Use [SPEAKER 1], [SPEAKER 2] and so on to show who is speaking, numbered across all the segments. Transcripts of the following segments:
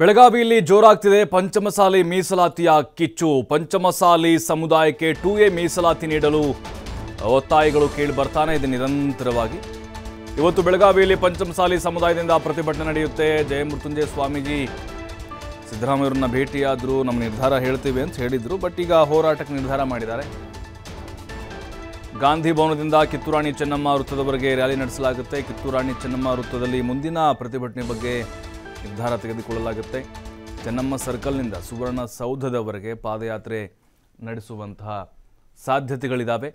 [SPEAKER 1] ಬೆಳಗಾವಿಯಲ್ಲಿ ಜೋರಾಗ್ತಿದೆ ಪಂಚಮಸಾಲಿ ಮೀಸಲಾತಿಯ ಕಿಚ್ಚು ಪಂಚಮಸಾಲಿ ಸಮುದಾಯಕ್ಕೆ ಟೂ ಎ ಮೀಸಲಾತಿ ನೀಡಲು ಒತ್ತಾಯಗಳು ಕೇಳಿ ಬರ್ತಾನೆ ಇದೆ ನಿರಂತರವಾಗಿ ಇವತ್ತು ಬೆಳಗಾವಿಯಲ್ಲಿ ಪಂಚಮಸಾಲಿ ಸಮುದಾಯದಿಂದ ಪ್ರತಿಭಟನೆ ನಡೆಯುತ್ತೆ ಜಯಮೃತ್ಯುಂಜಯ ಸ್ವಾಮೀಜಿ ಸಿದ್ದರಾಮಯ್ಯವ್ರನ್ನ ಭೇಟಿಯಾದರೂ ನಮ್ಮ ನಿರ್ಧಾರ ಹೇಳ್ತೀವಿ ಅಂತ ಹೇಳಿದರು ಬಟ್ ಈಗ ಹೋರಾಟಕ್ಕೆ ನಿರ್ಧಾರ ಮಾಡಿದ್ದಾರೆ ಗಾಂಧಿ ಭವನದಿಂದ ಕಿತ್ತೂರಾಣಿ ಚೆನ್ನಮ್ಮ ವೃತ್ತದವರೆಗೆ ರ್ಯಾಲಿ ನಡೆಸಲಾಗುತ್ತೆ ಕಿತ್ತೂರಾಣಿ ಚೆನ್ನಮ್ಮ ವೃತ್ತದಲ್ಲಿ ಮುಂದಿನ ಪ್ರತಿಭಟನೆ ಬಗ್ಗೆ ನಿರ್ಧಾರ ತೆಗೆದುಕೊಳ್ಳಲಾಗುತ್ತೆ ಚೆನ್ನಮ್ಮ ಸರ್ಕಲ್ನಿಂದ ಸುವರ್ಣ ಸೌಧದವರೆಗೆ ಪಾದಯಾತ್ರೆ ನಡೆಸುವಂತಹ ಸಾಧ್ಯತೆಗಳಿದ್ದಾವೆ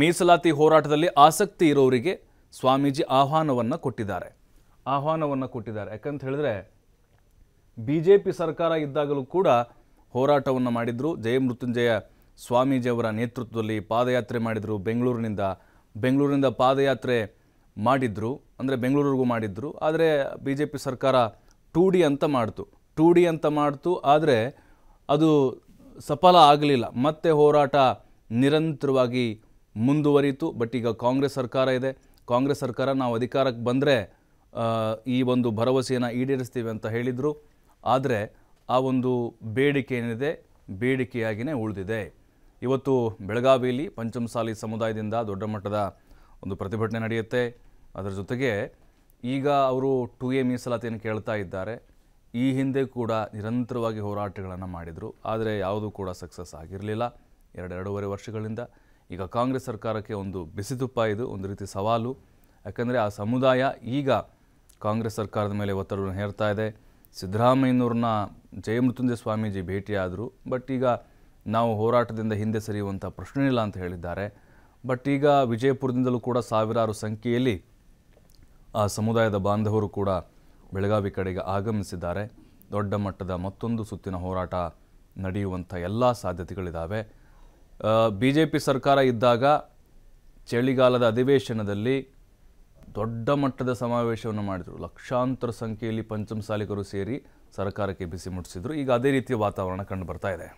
[SPEAKER 1] ಮೀಸಲಾತಿ ಹೋರಾಟದಲ್ಲಿ ಆಸಕ್ತಿ ಇರೋರಿಗೆ ಸ್ವಾಮೀಜಿ ಆಹ್ವಾನವನ್ನು ಕೊಟ್ಟಿದ್ದಾರೆ ಆಹ್ವಾನವನ್ನು ಕೊಟ್ಟಿದ್ದಾರೆ ಯಾಕಂತ ಹೇಳಿದ್ರೆ ಬಿ ಜೆ ಪಿ ಸರ್ಕಾರ ಇದ್ದಾಗಲೂ ಕೂಡ ಹೋರಾಟವನ್ನು ಮಾಡಿದರು ಜಯಮೃತ್ಯುಂಜಯ ಸ್ವಾಮೀಜಿಯವರ ನೇತೃತ್ವದಲ್ಲಿ ಪಾದಯಾತ್ರೆ ಮಾಡಿದರು ಬೆಂಗಳೂರಿನಿಂದ ಬೆಂಗಳೂರಿನಿಂದ ಪಾದಯಾತ್ರೆ ಮಾಡಿದ್ರು ಅಂದರೆ ಬೆಂಗಳೂರಿಗೂ ಮಾಡಿದ್ರು ಆದರೆ ಬಿ ಜೆ ಪಿ ಸರ್ಕಾರ ಟೂ ಡಿ ಅಂತ ಮಾಡ್ತು ಟೂ ಡಿ ಅಂತ ಮಾಡ್ತು ಆದರೆ ಅದು ಸಫಲ ಆಗಲಿಲ್ಲ ಮತ್ತೆ ಹೋರಾಟ ನಿರಂತರವಾಗಿ ಮುಂದುವರಿಯಿತು ಬಟ್ ಈಗ ಕಾಂಗ್ರೆಸ್ ಸರ್ಕಾರ ಇದೆ ಕಾಂಗ್ರೆಸ್ ಸರ್ಕಾರ ನಾವು ಅಧಿಕಾರಕ್ಕೆ ಬಂದರೆ ಈ ಒಂದು ಭರವಸೆಯನ್ನು ಈಡೇರಿಸ್ತೀವಿ ಅಂತ ಹೇಳಿದರು ಆದರೆ ಆ ಒಂದು ಬೇಡಿಕೆ ಏನಿದೆ ಬೇಡಿಕೆಯಾಗಿಯೇ ಉಳಿದಿದೆ ಇವತ್ತು ಬೆಳಗಾವಿಯಲ್ಲಿ ಪಂಚಮಸಾಲಿ ಸಮುದಾಯದಿಂದ ದೊಡ್ಡ ಮಟ್ಟದ ಒಂದು ಪ್ರತಿಭಟನೆ ನಡೆಯುತ್ತೆ ಅದರ ಜೊತೆಗೆ ಈಗ ಅವರು ಟು ಎ ಮೀಸಲಾತಿಯನ್ನು ಕೇಳ್ತಾ ಇದ್ದಾರೆ ಈ ಹಿಂದೆ ಕೂಡ ನಿರಂತರವಾಗಿ ಹೋರಾಟಗಳನ್ನು ಮಾಡಿದರು ಆದರೆ ಯಾವುದೂ ಕೂಡ ಸಕ್ಸಸ್ ಆಗಿರಲಿಲ್ಲ ಎರಡೆರಡೂವರೆ ವರ್ಷಗಳಿಂದ ಈಗ ಕಾಂಗ್ರೆಸ್ ಸರ್ಕಾರಕ್ಕೆ ಒಂದು ಬಿಸಿತುಪ್ಪ ಇದು ಒಂದು ರೀತಿ ಸವಾಲು ಯಾಕಂದರೆ ಆ ಸಮುದಾಯ ಈಗ ಕಾಂಗ್ರೆಸ್ ಸರ್ಕಾರದ ಮೇಲೆ ಒತ್ತಡವನ್ನು ಹೇರ್ತಾ ಇದೆ ಸಿದ್ದರಾಮಯ್ಯನವ್ರನ್ನ ಜಯಮೃತ್ಯುಂಜಯ ಸ್ವಾಮೀಜಿ ಭೇಟಿಯಾದರು ಬಟ್ ಈಗ ನಾವು ಹೋರಾಟದಿಂದ ಹಿಂದೆ ಸರಿಯುವಂಥ ಪ್ರಶ್ನೆ ಇಲ್ಲ ಅಂತ ಹೇಳಿದ್ದಾರೆ ಬಟ್ ಈಗ ವಿಜಯಪುರದಿಂದಲೂ ಕೂಡ ಸಾವಿರಾರು ಸಂಖ್ಯೆಯಲ್ಲಿ ಆ ಸಮುದಾಯದ ಬಾಂಧವರು ಕೂಡ ಬೆಳಗಾವಿ ಕಡೆಗೆ ಆಗಮಿಸಿದ್ದಾರೆ ದೊಡ್ಡ ಮಟ್ಟದ ಮತ್ತೊಂದು ಸುತ್ತಿನ ಹೋರಾಟ ನಡೆಯುವಂಥ ಎಲ್ಲ ಸಾಧ್ಯತೆಗಳಿದ್ದಾವೆ ಬಿ ಜೆ ಪಿ ಸರ್ಕಾರ ಇದ್ದಾಗ ಚಳಿಗಾಲದ ಅಧಿವೇಶನದಲ್ಲಿ ದೊಡ್ಡ ಮಟ್ಟದ ಸಮಾವೇಶವನ್ನು ಮಾಡಿದರು ಲಕ್ಷಾಂತರ ಸಂಖ್ಯೆಯಲ್ಲಿ ಪಂಚಮಸಾಲಿಗರು ಸೇರಿ ಸರ್ಕಾರಕ್ಕೆ ಬಿಸಿ ಮುಟ್ಟಿಸಿದರು ಈಗ ಅದೇ ರೀತಿಯ ವಾತಾವರಣ ಕಂಡು ಬರ್ತಾ ಇದೆ